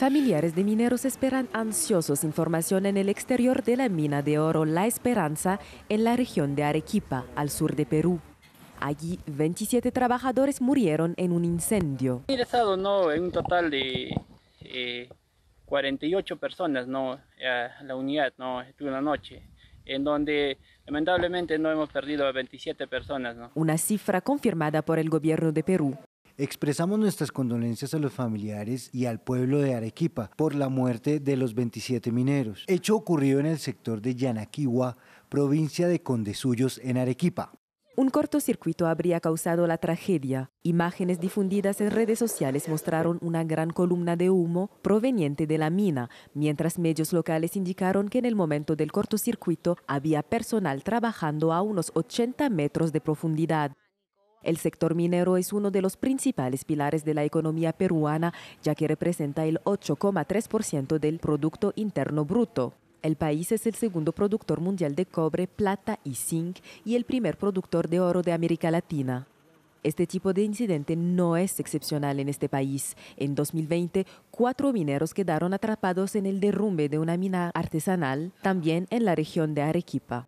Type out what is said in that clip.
Familiares de mineros esperan ansiosos información en el exterior de la mina de oro La Esperanza en la región de Arequipa, al sur de Perú. Allí 27 trabajadores murieron en un incendio. Ingresado no, en un total de 48 eh, personas no a la unidad no estuvo una noche en donde lamentablemente no hemos perdido a 27 personas. ¿no? Una cifra confirmada por el gobierno de Perú. Expresamos nuestras condolencias a los familiares y al pueblo de Arequipa por la muerte de los 27 mineros, hecho ocurrió en el sector de Yanaquiwa, provincia de Condesuyos, en Arequipa. Un cortocircuito habría causado la tragedia. Imágenes difundidas en redes sociales mostraron una gran columna de humo proveniente de la mina, mientras medios locales indicaron que en el momento del cortocircuito había personal trabajando a unos 80 metros de profundidad. El sector minero es uno de los principales pilares de la economía peruana, ya que representa el 8,3% del Producto Interno Bruto. El país es el segundo productor mundial de cobre, plata y zinc y el primer productor de oro de América Latina. Este tipo de incidente no es excepcional en este país. En 2020, cuatro mineros quedaron atrapados en el derrumbe de una mina artesanal, también en la región de Arequipa.